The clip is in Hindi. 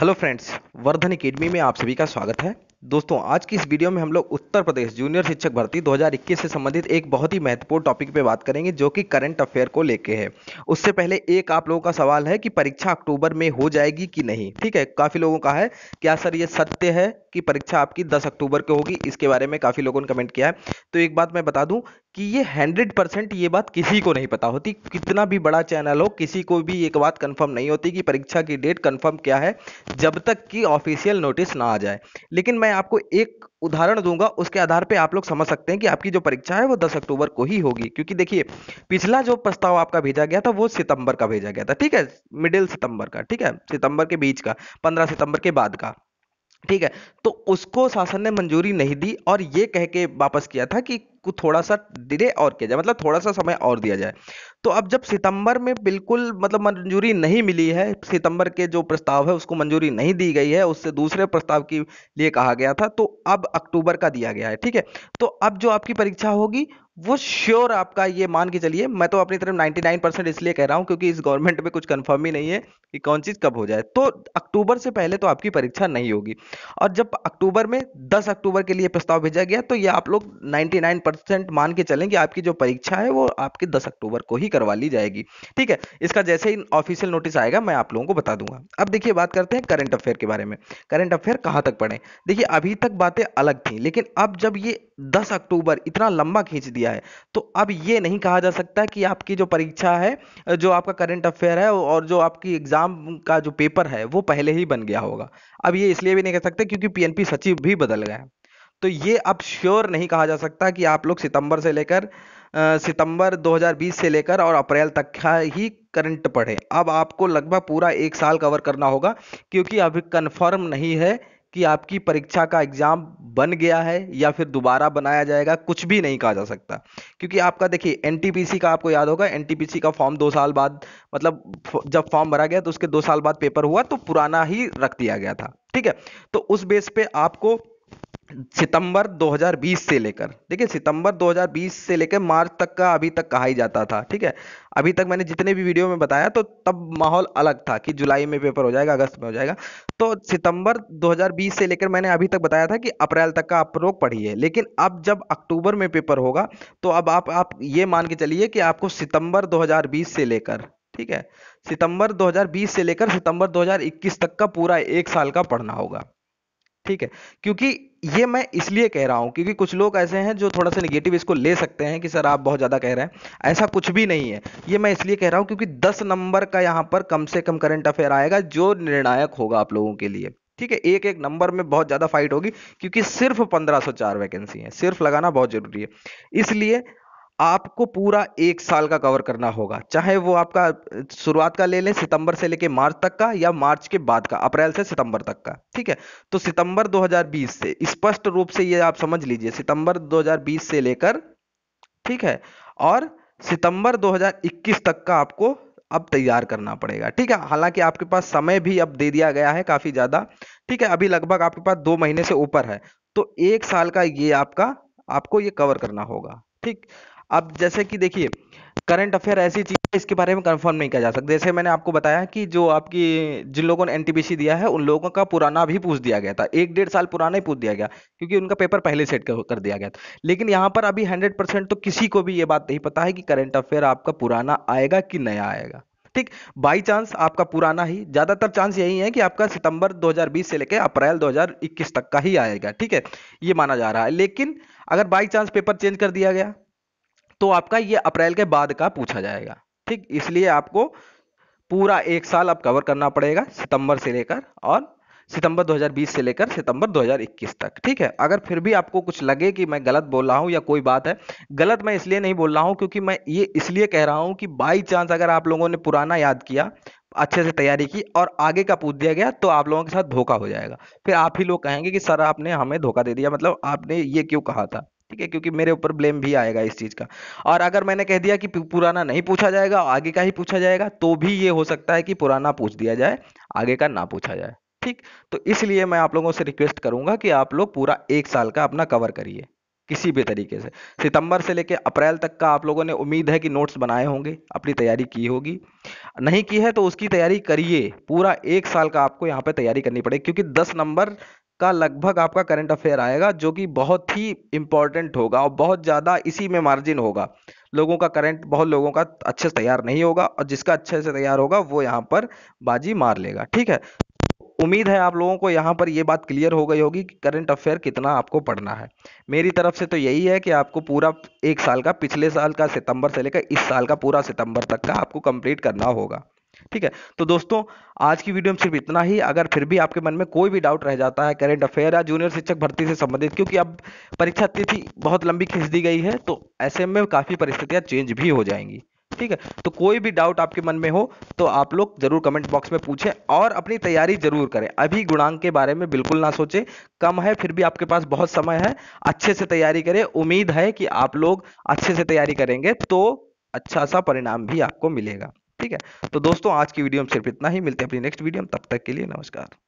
हेलो फ्रेंड्स वर्धन अकेडमी में आप सभी का स्वागत है दोस्तों आज की इस वीडियो में हम लोग उत्तर प्रदेश जूनियर शिक्षक भर्ती 2021 से संबंधित एक बहुत ही महत्वपूर्ण टॉपिक पे बात करेंगे जो कि करंट अफेयर को लेके है उससे पहले एक आप लोगों का सवाल है कि परीक्षा अक्टूबर में हो जाएगी कि नहीं ठीक है काफ़ी लोगों का है क्या सर ये सत्य है कि परीक्षा आपकी दस अक्टूबर को होगी इसके बारे में काफ़ी लोगों ने कमेंट किया है तो एक बात मैं बता दूं कि ये हंड्रेड परसेंट ये बात किसी को नहीं पता होती कितना भी बड़ा चैनल हो किसी को भी एक बात कंफर्म नहीं होती कि परीक्षा की डेट कंफर्म क्या है जब तक कि ऑफिशियल नोटिस ना आ जाए लेकिन मैं आपको एक उदाहरण दूंगा उसके आधार पे आप लोग समझ सकते हैं कि आपकी जो परीक्षा है वो 10 अक्टूबर को ही होगी क्योंकि देखिए पिछला जो प्रस्ताव आपका भेजा गया था वो सितंबर का भेजा गया था ठीक है मिडिल सितंबर का ठीक है सितंबर के बीच का 15 सितंबर के बाद का ठीक है तो उसको शासन ने मंजूरी नहीं दी और ये कह के वापस किया था कि को थोड़ा सा डिले और किया जाए मतलब थोड़ा सा समय और दिया जाए तो अब जब सितंबर में बिल्कुल मतलब मंजूरी नहीं मिली है सितंबर के जो प्रस्ताव है उसको मंजूरी नहीं दी गई है उससे दूसरे प्रस्ताव के लिए कहा गया था तो अब अक्टूबर का दिया गया है ठीक है तो अब जो आपकी परीक्षा होगी वो श्योर आपका ये मान के चलिए मैं तो अपनी तरफ 99 परसेंट इसलिए कह रहा हूँ क्योंकि इस गवर्नमेंट में कुछ कंफर्म ही नहीं है कि कौन चीज़ कब हो जाए तो अक्टूबर से पहले तो आपकी परीक्षा नहीं होगी और जब अक्टूबर में 10 अक्टूबर के लिए प्रस्ताव भेजा गया तो ये आप लोग 99 परसेंट मान के चलें कि आपकी जो परीक्षा है वो आपके 10 अक्टूबर को ही करवा ली जाएगी ठीक है इसका जैसे ही ऑफिशियल नोटिस आएगा मैं आप लोगों को बता दूंगा अब देखिए बात करते हैं करंट अफेयर के बारे में करंट अफेयर कहाँ तक पढ़े देखिए अभी तक बातें अलग थी लेकिन अब जब ये दस अक्टूबर इतना लंबा खींच दिया है तो अब ये नहीं कहा जा सकता कि आपकी जो परीक्षा है जो आपका करंट अफेयर है और जो आपकी एग्जाम का जो पेपर है वो पहले ही बन गया होगा अब ये इसलिए भी नहीं कह सकते क्योंकि पीएनपी सचिव भी बदल गए तो ये अब श्योर नहीं कहा जा सकता कि आप लोग सितंबर से लेकर सितंबर 2020 से लेकर और अप्रैल तक का ही करंट पढ़े अब आपको लगभग पूरा एक साल कवर करना होगा क्योंकि अभी कन्फर्म नहीं है कि आपकी परीक्षा का एग्ज़ाम बन गया है या फिर दोबारा बनाया जाएगा कुछ भी नहीं कहा जा सकता क्योंकि आपका देखिए एन का आपको याद होगा एन का फॉर्म दो साल बाद मतलब जब फॉर्म भरा गया तो उसके दो साल बाद पेपर हुआ तो पुराना ही रख दिया गया था ठीक है तो उस बेस पे आपको सितंबर 2020 से लेकर देखिए सितंबर 2020 से लेकर मार्च तक का अभी तक कहा ही जाता था ठीक है अभी तक मैंने जितने भी वीडियो में बताया तो तब माहौल अलग था कि जुलाई में पेपर हो जाएगा अगस्त में हो जाएगा तो सितंबर 2020 से लेकर मैंने अभी तक बताया था कि अप्रैल तक का आप लोग पढ़िए लेकिन अब जब अक्टूबर में पेपर होगा तो अब आप, आप ये मान के चलिए कि आपको सितंबर दो से लेकर ठीक है सितंबर 2020 से लेकर सितंबर 2021 तक का पूरा एक साल का पढ़ना होगा ठीक है क्योंकि ये मैं इसलिए कह रहा हूँ क्योंकि कुछ लोग ऐसे हैं जो थोड़ा सा निगेटिव इसको ले सकते हैं कि सर आप बहुत ज़्यादा कह रहे हैं ऐसा कुछ भी नहीं है ये मैं इसलिए कह रहा हूँ क्योंकि दस नंबर का यहाँ पर कम से कम करंट अफेयर आएगा जो निर्णायक होगा आप लोगों के लिए ठीक है एक एक नंबर में बहुत ज़्यादा फाइट होगी क्योंकि सिर्फ पंद्रह वैकेंसी है सिर्फ लगाना बहुत ज़रूरी है इसलिए आपको पूरा एक साल का कवर करना होगा चाहे वो आपका शुरुआत का ले लें सितंबर से लेके मार्च तक का या मार्च के बाद का अप्रैल से सितंबर तक का ठीक है तो सितंबर 2020 से स्पष्ट रूप से ये आप समझ लीजिए सितंबर 2020 से लेकर ठीक है और सितंबर 2021 तक का आपको अब तैयार करना पड़ेगा ठीक है हालांकि आपके पास समय भी अब दे दिया गया है काफ़ी ज़्यादा ठीक है अभी लगभग आपके पास दो महीने से ऊपर है तो एक साल का ये आपका आपको ये कवर करना होगा ठीक अब जैसे कि देखिए करंट अफेयर ऐसी चीज़ है इसके बारे में कंफर्म नहीं किया जा सकता जैसे मैंने आपको बताया कि जो आपकी जिन लोगों ने एनटीपीसी दिया है उन लोगों का पुराना भी पूछ दिया गया था एक डेढ़ साल पुराना ही पूछ दिया गया क्योंकि उनका पेपर पहले सेट कर दिया गया था लेकिन यहाँ पर अभी हंड्रेड परसेंट तो किसी को भी ये बात नहीं पता है कि करंट अफेयर आपका पुराना आएगा कि नया आएगा ठीक बाई चांस आपका पुराना ही ज्यादातर चांस यही है कि आपका सितंबर 2020 से लेकर अप्रैल 2021 तक का ही आएगा ठीक है ये माना जा रहा है लेकिन अगर बाई चांस पेपर चेंज कर दिया गया तो आपका ये अप्रैल के बाद का पूछा जाएगा ठीक इसलिए आपको पूरा एक साल आप कवर करना पड़ेगा सितंबर से लेकर और सितंबर 2020 से लेकर सितंबर 2021 तक ठीक है अगर फिर भी आपको कुछ लगे कि मैं गलत बोल रहा हूँ या कोई बात है गलत मैं इसलिए नहीं बोल रहा हूँ क्योंकि मैं ये इसलिए कह रहा हूँ कि बाई चांस अगर आप लोगों ने पुराना याद किया अच्छे से तैयारी की और आगे का पूछ दिया गया तो आप लोगों के साथ धोखा हो जाएगा फिर आप ही लोग कहेंगे कि सर आपने हमें धोखा दे दिया मतलब आपने ये क्यों कहा था ठीक है क्योंकि मेरे ऊपर ब्लेम भी आएगा इस चीज़ का और अगर मैंने कह दिया कि पुराना नहीं पूछा जाएगा आगे का ही पूछा जाएगा तो भी ये हो सकता है कि पुराना पूछ दिया जाए आगे का ना पूछा जाए ठीक तो इसलिए मैं आप लोगों से रिक्वेस्ट करूंगा कि आप लोग पूरा एक साल का अपना कवर करिए किसी भी तरीके से सितंबर से लेकर अप्रैल तक का आप लोगों ने उम्मीद है कि नोट्स बनाए होंगे अपनी तैयारी की होगी नहीं की है तो उसकी तैयारी करिए पूरा एक साल का आपको यहाँ पे तैयारी करनी पड़ेगी क्योंकि 10 नंबर का लगभग आपका करंट अफेयर आएगा जो कि बहुत ही इंपॉर्टेंट होगा और बहुत ज़्यादा इसी में मार्जिन होगा लोगों का करंट बहुत लोगों का अच्छे से तैयार नहीं होगा और जिसका अच्छे से तैयार होगा वो यहाँ पर बाजी मार लेगा ठीक है उम्मीद है आप लोगों को यहाँ पर ये बात क्लियर हो गई होगी कि करंट अफेयर कितना आपको पढ़ना है मेरी तरफ से तो यही है कि आपको पूरा एक साल का पिछले साल का सितंबर से लेकर इस साल का पूरा सितंबर तक का आपको कंप्लीट करना होगा ठीक है तो दोस्तों आज की वीडियो में सिर्फ इतना ही अगर फिर भी आपके मन में कोई भी डाउट रह जाता है करेंट अफेयर या जूनियर शिक्षक भर्ती से संबंधित क्योंकि अब परीक्षा तिथि बहुत लंबी खींच दी गई है तो ऐसे में काफ़ी परिस्थितियां चेंज भी हो जाएंगी ठीक है तो कोई भी डाउट आपके मन में हो तो आप लोग जरूर कमेंट बॉक्स में पूछें और अपनी तैयारी जरूर करें अभी गुणांक के बारे में बिल्कुल ना सोचें कम है फिर भी आपके पास बहुत समय है अच्छे से तैयारी करें उम्मीद है कि आप लोग अच्छे से तैयारी करेंगे तो अच्छा सा परिणाम भी आपको मिलेगा ठीक है तो दोस्तों आज की वीडियो में सिर्फ इतना ही मिलते हैं अपनी नेक्स्ट वीडियो में तब तक के लिए नमस्कार